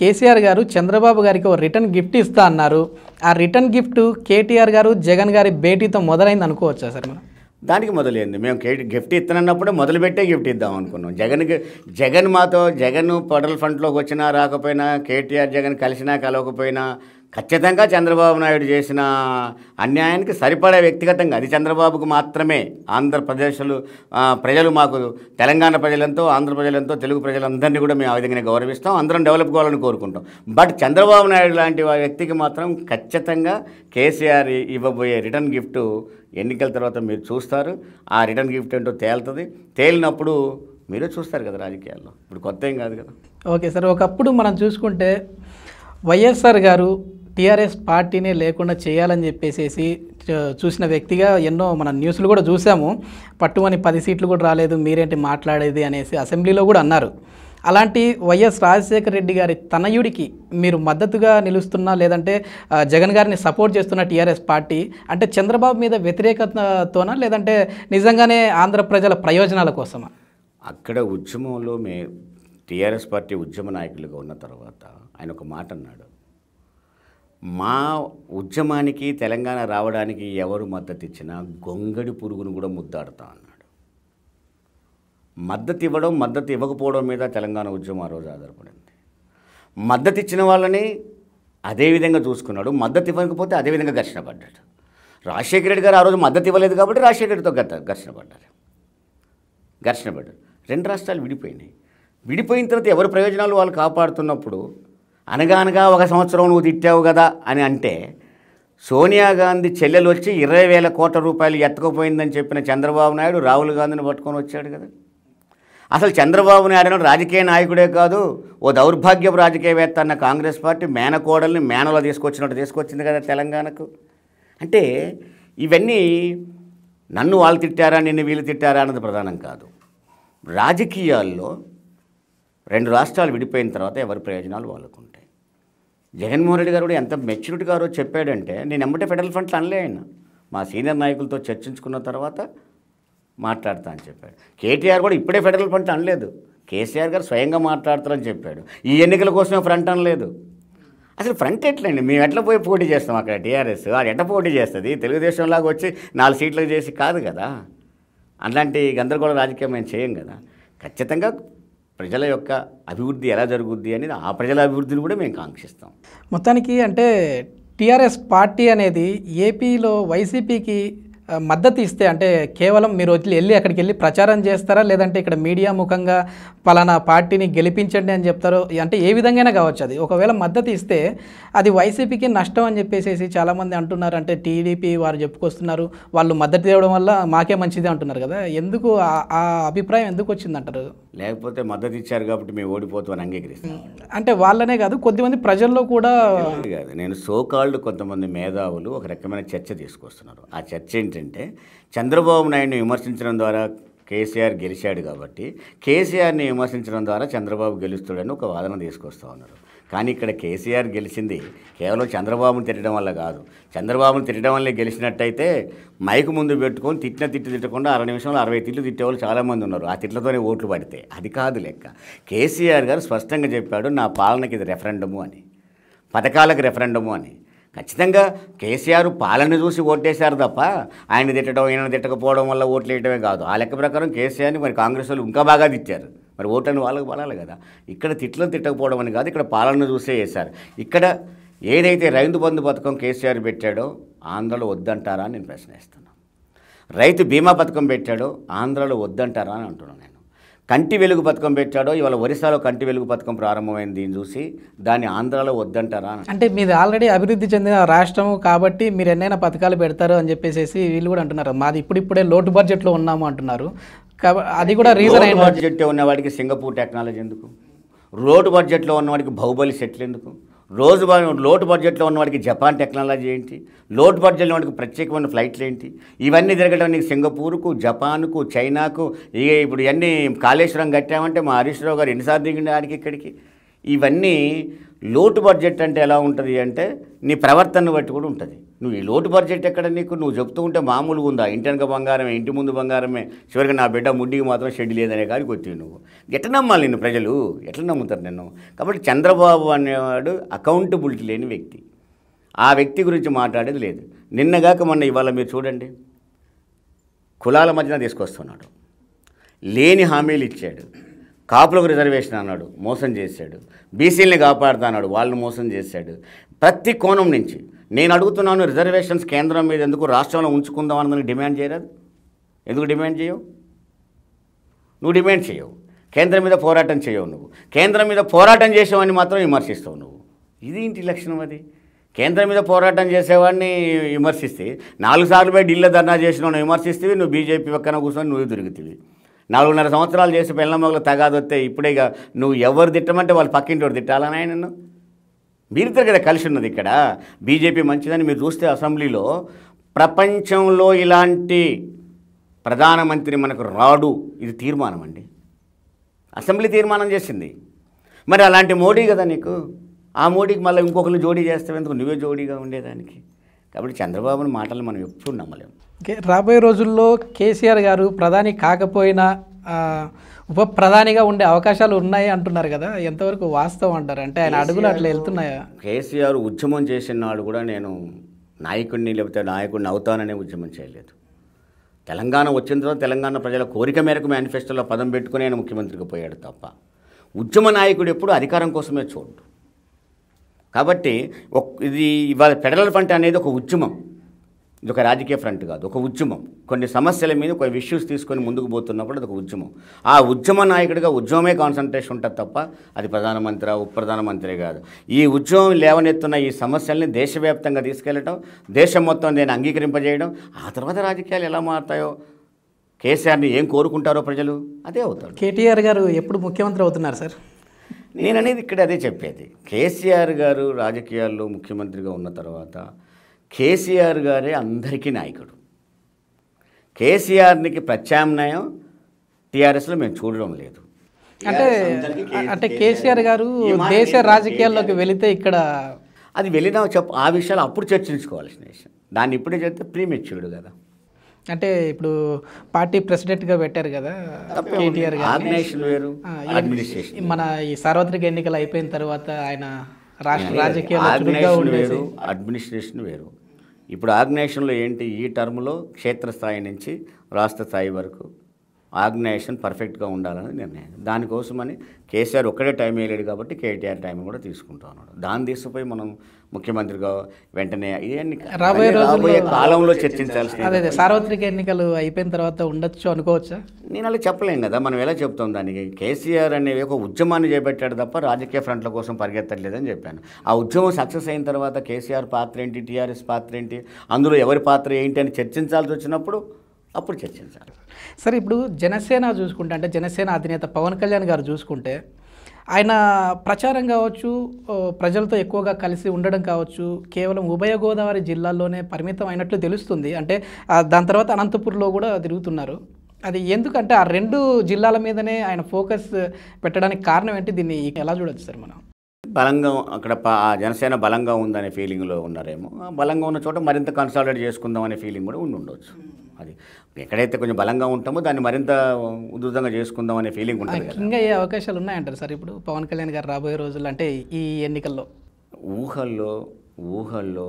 కేసీఆర్ గారు చంద్రబాబు గారికి ఒక రిటర్న్ గిఫ్ట్ ఇస్తా అన్నారు ఆ రిటర్న్ గిఫ్ట్ కేటీఆర్ గారు జగన్ గారి భేటీతో మొదలైంది అనుకోవచ్చా సార్ మనం దానికి మొదలైంది మేము గిఫ్ట్ ఇస్తానన్నప్పుడు మొదలుపెట్టే గిఫ్ట్ ఇద్దాం అనుకున్నాం జగన్కి జగన్ మాతో జగన్ ఫెడరల్ ఫ్రంట్లోకి వచ్చినా రాకపోయినా కేటీఆర్ జగన్ కలిసినా కలవకపోయినా ఖచ్చితంగా చంద్రబాబు నాయుడు చేసిన అన్యాయానికి సరిపడే వ్యక్తిగతంగా అది చంద్రబాబుకు మాత్రమే ఆంధ్రప్రదేశ్లు ప్రజలు మాకు తెలంగాణ ప్రజలంతో ఆంధ్ర ప్రజలంతో తెలుగు ప్రజలందరినీ కూడా మేము ఆ విధంగా గౌరవిస్తాం అందరం డెవలప్ కావాలని కోరుకుంటాం బట్ చంద్రబాబు నాయుడు లాంటి వ్యక్తికి మాత్రం ఖచ్చితంగా కేసీఆర్ ఇవ్వబోయే రిటర్న్ గిఫ్ట్ ఎన్నికల తర్వాత మీరు చూస్తారు ఆ రిటర్న్ గిఫ్ట్ ఏంటో తేలుతుంది తేలినప్పుడు మీరే చూస్తారు కదా రాజకీయాల్లో ఇప్పుడు కొత్త ఏం కాదు కదా ఓకే సార్ ఒకప్పుడు మనం చూసుకుంటే వైఎస్ఆర్ గారు టీఆర్ఎస్ పార్టీని లేకుండా చేయాలని చెప్పేసి చూసిన వ్యక్తిగా ఎన్నో మన న్యూస్లు కూడా చూసాము పట్టుమని పది సీట్లు కూడా రాలేదు మీరేంటి మాట్లాడేది అనేసి అసెంబ్లీలో కూడా అన్నారు అలాంటి వైఎస్ రాజశేఖర రెడ్డి గారి తనయుడికి మీరు మద్దతుగా నిలుస్తున్నా లేదంటే జగన్ గారిని సపోర్ట్ చేస్తున్న టీఆర్ఎస్ పార్టీ అంటే చంద్రబాబు మీద వ్యతిరేకతతోనా లేదంటే నిజంగానే ఆంధ్ర ప్రజల ప్రయోజనాల కోసమా అక్కడ ఉద్యమంలో మే టీఆర్ఎస్ పార్టీ ఉద్యమ నాయకులుగా ఉన్న తర్వాత ఆయన ఒక మాట అన్నాడు మా ఉద్యమానికి తెలంగాణ రావడానికి ఎవరు మద్దతు ఇచ్చినా గొంగడి పురుగును కూడా ముద్దాడుతా అన్నాడు మద్దతు ఇవ్వడం మద్దతు ఇవ్వకపోవడం మీద తెలంగాణ ఉద్యమం ఆ రోజు ఆధారపడింది మద్దతు ఇచ్చిన వాళ్ళని అదేవిధంగా చూసుకున్నాడు మద్దతు ఇవ్వకపోతే అదేవిధంగా ఘర్షణ పడ్డాడు రాజశేఖర రెడ్డి గారు ఆ రోజు మద్దతు ఇవ్వలేదు కాబట్టి రాజశేఖర రెడ్డితో ఘర్షణ పడ్డారు ఘర్షణ పడ్డారు రెండు రాష్ట్రాలు విడిపోయినాయి విడిపోయిన తర్వాత ఎవరి ప్రయోజనాలు వాళ్ళు కాపాడుతున్నప్పుడు అనగానగా ఒక సంవత్సరం నువ్వు తిట్టావు కదా అని అంటే సోనియా గాంధీ చెల్లెలు వచ్చి ఇరవై వేల కోట్ల రూపాయలు ఎత్తుకుపోయిందని చెప్పిన చంద్రబాబు నాయుడు రాహుల్ గాంధీని పట్టుకొని వచ్చాడు కదా అసలు చంద్రబాబు నాయుడు రాజకీయ నాయకుడే కాదు ఓ దౌర్భాగ్యపు రాజకీయవేత్త అన్న కాంగ్రెస్ పార్టీ మేనకోడల్ని మేనలో తీసుకొచ్చినట్టు తీసుకొచ్చింది కదా తెలంగాణకు అంటే ఇవన్నీ నన్ను వాళ్ళు తిట్టారా నిన్ను వీళ్ళు తిట్టారా అన్నది ప్రధానం కాదు రాజకీయాల్లో రెండు రాష్ట్రాలు విడిపోయిన తర్వాత ఎవరి ప్రయోజనాలు వాళ్ళకు జగన్మోహన్ రెడ్డి గారు కూడా ఎంత మెచ్యూరిటీ గారో చెప్పాడంటే నేను ఎమ్మటే ఫెడరల్ ఫండ్స్ అనలే ఆయన మా సీనియర్ నాయకులతో చర్చించుకున్న తర్వాత మాట్లాడతా అని చెప్పాడు కేటీఆర్ కూడా ఇప్పుడే ఫెడరల్ ఫండ్స్ అనలేదు కేసీఆర్ గారు స్వయంగా మాట్లాడతారని చెప్పాడు ఈ ఎన్నికల కోసమే ఫ్రంట్ అనలేదు అసలు ఫ్రంట్ ఎట్లండి మేము ఎట్లా పోయి పోటీ చేస్తాం అక్కడ టీఆర్ఎస్ అది ఎట్లా పోటీ చేస్తుంది తెలుగుదేశంలాగా వచ్చి నాలుగు సీట్లు చేసి కాదు కదా అలాంటి గందరగోళ రాజకీయం మేము చేయం కదా ఖచ్చితంగా ప్రజల యొక్క అభివృద్ధి ఎలా జరుగుద్ది అనేది ఆ ప్రజల అభివృద్ధిని కూడా మేము కాంక్షిస్తాం మొత్తానికి అంటే టీఆర్ఎస్ పార్టీ అనేది ఏపీలో వైసీపీకి మద్దతు ఇస్తే అంటే కేవలం మీరు వచ్చి వెళ్ళి అక్కడికి వెళ్ళి ప్రచారం చేస్తారా లేదంటే ఇక్కడ మీడియా ముఖంగా పలానా పార్టీని గెలిపించండి అని చెప్తారు అంటే ఏ విధంగా కావచ్చు అది ఒకవేళ మద్దతు ఇస్తే అది వైసీపీకి నష్టం అని చెప్పేసి చాలామంది అంటున్నారు అంటే టీడీపీ వారు చెప్పుకొస్తున్నారు వాళ్ళు మద్దతు ఇవ్వడం వల్ల మాకే మంచిది అంటున్నారు కదా ఎందుకు ఆ అభిప్రాయం ఎందుకు వచ్చిందంటారు లేకపోతే మద్దతు ఇచ్చారు కాబట్టి మేము ఓడిపోతామని అంగీకరిస్తాం అంటే వాళ్ళనే కాదు కొద్దిమంది ప్రజల్లో కూడా నేను సోకాళ్ళు కొంతమంది మేధావులు ఒక రకమైన చర్చ తీసుకొస్తున్నారు ఆ చర్చ ఏంటి ఏంటంటే చంద్రబాబు నాయుడిని విమర్శించడం ద్వారా కేసీఆర్ గెలిచాడు కాబట్టి కేసీఆర్ని విమర్శించడం ద్వారా చంద్రబాబు గెలుస్తాడని ఒక వాదన తీసుకొస్తూ ఉన్నారు కానీ ఇక్కడ కేసీఆర్ గెలిచింది కేవలం చంద్రబాబును తిట్టడం వల్ల కాదు చంద్రబాబును తిట్టడం వల్లే గెలిచినట్టయితే మైక్ ముందు పెట్టుకొని తిట్టిన తిట్టి తిట్టకుండా అరవై నిమిషంలో అరవై తిట్లు తిట్టేవాళ్ళు చాలామంది ఉన్నారు ఆ తిట్లతోనే ఓట్లు పడితే అది కాదు లెక్క కేసీఆర్ గారు స్పష్టంగా చెప్పాడు నా పాలనకి ఇది రెఫరెండము అని పథకాలకు రెఫరెండము అని ఖచ్చితంగా కేసీఆర్ పాలన చూసి ఓటేశారు తప్ప ఆయన తిట్టడం ఈయన తిట్టకపోవడం వల్ల ఓట్లు వేయడమే కాదు ఆ లెక్క ప్రకారం కేసీఆర్ని మరి కాంగ్రెస్ వాళ్ళు ఇంకా బాగా తిట్టారు మరి ఓట్లను వాళ్ళకి పడాలి కదా ఇక్కడ తిట్లను తిట్టకపోవడం అని కాదు ఇక్కడ పాలన చూసే చేశారు ఇక్కడ ఏదైతే రైతు బంధు పథకం కేసీఆర్ పెట్టాడో ఆంధ్రలో వద్దంటారా అని నేను ప్రశ్నిస్తున్నాను రైతు బీమా పథకం పెట్టాడో ఆంధ్రలో వద్దంటారా అని అంటున్నాను నేను కంటి వెలుగు పథకం పెట్టాడో ఇవాళ ఒరిస్సాలో కంటి వెలుగు పథకం ప్రారంభమైంది దీన్ని చూసి దాన్ని ఆంధ్రాలో వద్దంటారా అంటే మీరు ఆల్రెడీ అభివృద్ధి చెందిన రాష్ట్రం కాబట్టి మీరు ఎన్నైనా పథకాలు పెడతారు అని చెప్పేసి వీళ్ళు కూడా అంటున్నారు మాది ఇప్పుడిప్పుడే లోటు బడ్జెట్లో ఉన్నాము అంటున్నారు అది కూడా రీజన్ బడ్జెట్ ఉన్నవాడికి సింగపూర్ టెక్నాలజీ ఎందుకు రోడ్డు బడ్జెట్లో ఉన్నవాడికి బాహుబలి సెట్లు ఎందుకు రోజు లోటు బడ్జెట్లో ఉన్నవాడికి జపాన్ టెక్నాలజీ ఏంటి లోటు బడ్జెట్లో వాడికి ప్రత్యేకమైన ఫ్లైట్లు ఏంటి ఇవన్నీ తిరగడం నీకు సింగపూర్కు జపాన్కు చైనాకు ఇక ఇప్పుడు ఇవన్నీ కాళేశ్వరం కట్టామంటే మా హరీష్ గారు ఎన్నిసార్లు దిగిండే ఆడికి ఇక్కడికి ఇవన్నీ లోటు బడ్జెట్ అంటే ఎలా ఉంటుంది అంటే నీ ప్రవర్తనను బట్టి కూడా ఉంటుంది నువ్వు ఈ లోటు బడ్జెట్ ఎక్కడ నీకు నువ్వు చెప్తూ ఉంటే మామూలుగా ఉందా ఇంటి వెనక బంగారమే ఇంటి ముందు బంగారమే చివరికి నా బిడ్డ ముడ్డికి మాత్రం షెడ్ లేదనే కానీ కొత్తవి నువ్వు ఎట్లా నమ్మాలి నేను ప్రజలు ఎట్లా నమ్ముతారు నేను కాబట్టి చంద్రబాబు అనేవాడు అకౌంటబిలిటీ లేని వ్యక్తి ఆ వ్యక్తి గురించి మాట్లాడేది లేదు నిన్నగాక మొన్న ఇవాళ మీరు చూడండి కులాల మధ్యన తీసుకొస్తున్నాడు లేని హామీలు ఇచ్చాడు కాపులకు రిజర్వేషన్ అన్నాడు మోసం చేశాడు బీసీలని కాపాడుతా అన్నాడు వాళ్ళని మోసం చేశాడు ప్రతి కోణం నుంచి నేను అడుగుతున్నాను రిజర్వేషన్స్ కేంద్రం మీద ఎందుకు రాష్ట్రంలో ఉంచుకుందాం అని డిమాండ్ చేయరాదు ఎందుకు డిమాండ్ చేయవు నువ్వు డిమాండ్ చేయవు కేంద్రం మీద పోరాటం చేయవు నువ్వు కేంద్రం మీద పోరాటం చేసేవాడిని మాత్రం విమర్శిస్తావు నువ్వు ఇది ఇంటి లక్షణం అది కేంద్రం మీద పోరాటం చేసేవాడిని విమర్శిస్తే నాలుగు సార్లు పోయి ఢిల్లీ ధర్నా చేసిన విమర్శిస్తే నువ్వు బీజేపీ పక్కన కూర్చొని నువ్వు దొరుకుతుంది నాలుగున్నర సంవత్సరాలు చేసి తగాదు వస్తే ఇప్పుడే నువ్వు ఎవరు తిట్టమంటే వాళ్ళు పక్కింటి తిట్టాలని ఆయన నన్ను మీరిద్దరు కదా కలిసి ఉన్నది ఇక్కడ బీజేపీ మంచిదని మీరు చూస్తే అసెంబ్లీలో ప్రపంచంలో ఇలాంటి ప్రధానమంత్రి మనకు రాడు ఇది తీర్మానం అండి అసెంబ్లీ తీర్మానం చేసింది మరి అలాంటి మోడీ కదా నీకు ఆ మోడీకి మళ్ళీ ఇంకొకరు జోడీ చేస్తావు ఎందుకు నువ్వే జోడీగా ఉండేదానికి కాబట్టి చంద్రబాబుని మాటలు మనం ఎప్పుడూ నమ్మలేము రాబోయే రోజుల్లో కేసీఆర్ గారు ప్రధాని కాకపోయినా ఉప ప్రధానిగా ఉండే అవకాశాలు ఉన్నాయి అంటున్నారు కదా ఎంతవరకు వాస్తవం అంటారు అంటే ఆయన అడుగులు అట్లా వెళ్తున్నాయా కేసీఆర్ ఉద్యమం చేసిన నాడు కూడా నేను నాయకుడిని లేకపోతే నాయకుడిని అవుతాననే ఉద్యమం చేయలేదు తెలంగాణ వచ్చిన తర్వాత తెలంగాణ ప్రజల కోరిక మేరకు మేనిఫెస్టోలో పదం పెట్టుకుని ఆయన ముఖ్యమంత్రికి పోయాడు తప్ప ఉద్యమ నాయకుడు ఎప్పుడు అధికారం కోసమే చూడు కాబట్టి ఇది ఇవాళ ఫెడరల్ ఫ్రంట్ అనేది ఒక ఉద్యమం ఇది ఒక రాజకీయ ఫ్రంట్ కాదు ఒక ఉద్యమం కొన్ని సమస్యల మీద కొన్ని ఇష్యూస్ తీసుకొని ముందుకు పోతున్నప్పుడు అది ఒక ఉద్యమం ఆ ఉద్యమ నాయకుడిగా ఉద్యమమే కాన్సన్ట్రేషన్ ఉంటుంది తప్ప అది ప్రధానమంత్రి ఉప ప్రధానమంత్రి కాదు ఈ ఉద్యమం లేవనెత్తున్న ఈ సమస్యల్ని దేశవ్యాప్తంగా తీసుకెళ్లడం దేశం మొత్తం దీన్ని అంగీకరింపజేయడం ఆ తర్వాత రాజకీయాలు ఎలా మారుతాయో కేసీఆర్ని ఏం కోరుకుంటారో ప్రజలు అదే అవుతారు కేటీఆర్ గారు ఎప్పుడు ముఖ్యమంత్రి అవుతున్నారు సార్ నేను అనేది ఇక్కడ అదే చెప్పేది కేసీఆర్ గారు రాజకీయాల్లో ముఖ్యమంత్రిగా ఉన్న తర్వాత కేసీఆర్ గారే అందరికీ నాయకుడు కేసీఆర్నికి ప్రత్యామ్నాయం టీఆర్ఎస్లో మేము చూడడం లేదు అంటే అంటే కేసీఆర్ గారు దేశ రాజకీయాల్లోకి వెళితే ఇక్కడ అది వెళ్ళినా చెప్ ఆ విషయాలు అప్పుడు చర్చించుకోవాల్సిన విషయం దాన్ని ఇప్పుడే చెప్తే ప్రీమెచ్యూర్డ్ కదా అంటే ఇప్పుడు పార్టీ ప్రెసిడెంట్గా పెట్టారు కదా కేటీఆర్ గారు మన ఈ సార్వత్రిక ఎన్నికలు అయిపోయిన తర్వాత ఆయన రాష్ట్ర రాజకీయాలు వేరు అడ్మినిస్ట్రేషన్ వేరు ఇప్పుడు ఆర్గనైజేషన్లో ఏంటి ఈ టర్మ్లో క్షేత్రస్థాయి నుంచి రాష్ట్ర స్థాయి వరకు ఆర్గనైజేషన్ పర్ఫెక్ట్గా ఉండాలని నిర్ణయం దానికోసమని కేసీఆర్ ఒక్కడే టైం వేయలేడు కాబట్టి కేటీఆర్ టైం కూడా తీసుకుంటా ఉన్నాడు దాని తీసుకుపోయి మనం ముఖ్యమంత్రిగా వెంటనే రాబోయే రాబోయే కాలంలో చర్చించాల్సి అదే సార్వత్రిక ఎన్నికలు అయిపోయిన తర్వాత ఉండొచ్చు అనుకోవచ్చా నేను అలా చెప్పలేను కదా మనం ఎలా చెప్తాం దానికి కేసీఆర్ అనే ఒక ఉద్యమాన్ని చేపట్టాడు తప్ప రాజకీయ ఫ్రంట్ల కోసం పరిగెత్తలేదని చెప్పాను ఆ ఉద్యమం సక్సెస్ అయిన తర్వాత కేసీఆర్ పాత్ర ఏంటి టీఆర్ఎస్ పాత్ర ఏంటి అందులో ఎవరి పాత్ర ఏంటి అని చర్చించాల్సి వచ్చినప్పుడు అప్పుడు చర్చించాలి సార్ ఇప్పుడు జనసేన చూసుకుంటే అంటే జనసేన అధినేత పవన్ కళ్యాణ్ గారు చూసుకుంటే ఆయన ప్రచారం కావచ్చు ప్రజలతో ఎక్కువగా కలిసి ఉండడం కావచ్చు కేవలం ఉభయ గోదావరి జిల్లాల్లోనే పరిమితం అయినట్లు తెలుస్తుంది అంటే దాని తర్వాత అనంతపూర్లో కూడా తిరుగుతున్నారు అది ఎందుకంటే ఆ రెండు జిల్లాల మీదనే ఆయన ఫోకస్ పెట్టడానికి కారణం ఏంటి దీన్ని ఎలా చూడొచ్చు సార్ మనం బలంగా అక్కడ జనసేన బలంగా ఉందనే ఫీలింగ్లో ఉన్నారేమో బలంగా ఉన్న చోట మరింత కన్సాలిడేట్ చేసుకుందాం అనే ఫీలింగ్ కూడా ఉండి ఉండవచ్చు అది ఎక్కడైతే కొంచెం బలంగా ఉంటామో దాన్ని మరింత ఉధృతంగా చేసుకుందాం అనే ఫీలింగ్ ఉంటుంది ఇంకా ఏ అవకాశాలు ఉన్నాయంటారు సార్ ఇప్పుడు పవన్ కళ్యాణ్ గారు రాబోయే రోజులు అంటే ఈ ఎన్నికల్లో ఊహల్లో ఊహల్లో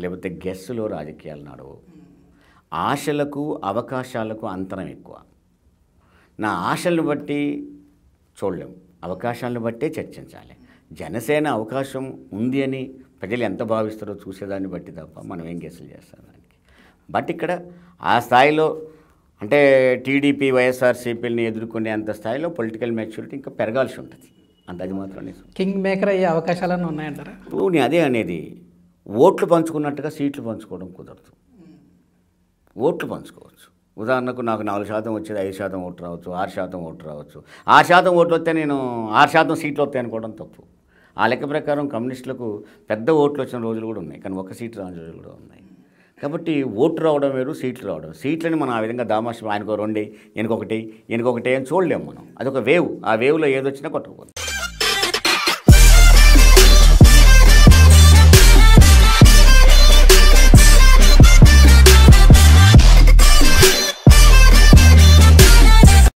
లేకపోతే గెస్సులో రాజకీయాలు నడవు ఆశలకు అవకాశాలకు అంతరం ఎక్కువ నా ఆశలను బట్టి చూడలేము అవకాశాలను బట్టే చర్చించాలి జనసేన అవకాశం ఉంది అని ప్రజలు ఎంత భావిస్తారో చూసేదాన్ని బట్టి తప్ప మనం ఏం గెస్సులు చేస్తాం దానికి బట్ ఇక్కడ ఆ స్థాయిలో అంటే టీడీపీ వైఎస్ఆర్సీపీని ఎదుర్కొనే అంత స్థాయిలో పొలిటికల్ మెచ్యూరిటీ ఇంకా పెరగాల్సి ఉంటుంది అంత అది మాత్రం కింగ్ మేకర్ అయ్యే అవకాశాలను ఉన్నాయంటారా ఇప్పుడు నేను అదే అనేది ఓట్లు పంచుకున్నట్టుగా సీట్లు పంచుకోవడం కుదరదు ఓట్లు పంచుకోవచ్చు ఉదాహరణకు నాకు నాలుగు శాతం వచ్చేది ఐదు శాతం ఓటు రావచ్చు ఆరు శాతం ఓటు రావచ్చు ఆరు శాతం ఓట్లు వస్తే నేను ఆరు శాతం సీట్లు వస్తాయి అనుకోవడం తప్పు ఆ లెక్క ప్రకారం కమ్యూనిస్టులకు పెద్ద ఓట్లు వచ్చిన రోజులు కూడా ఉన్నాయి కానీ ఒక సీట్లు రాని రోజులు కూడా ఉన్నాయి కాబట్టి ఓటు రావడం వేరు సీట్లు రావడం సీట్లని మనం ఆ విధంగా దామాషం ఆయనకో రెండే ఈయనకొకటి ఈయనకొకటి అని చూడలేము మనం అదొక వేవ్ ఆ వేవ్లో ఏదొచ్చినా కొట్టుకోవచ్చు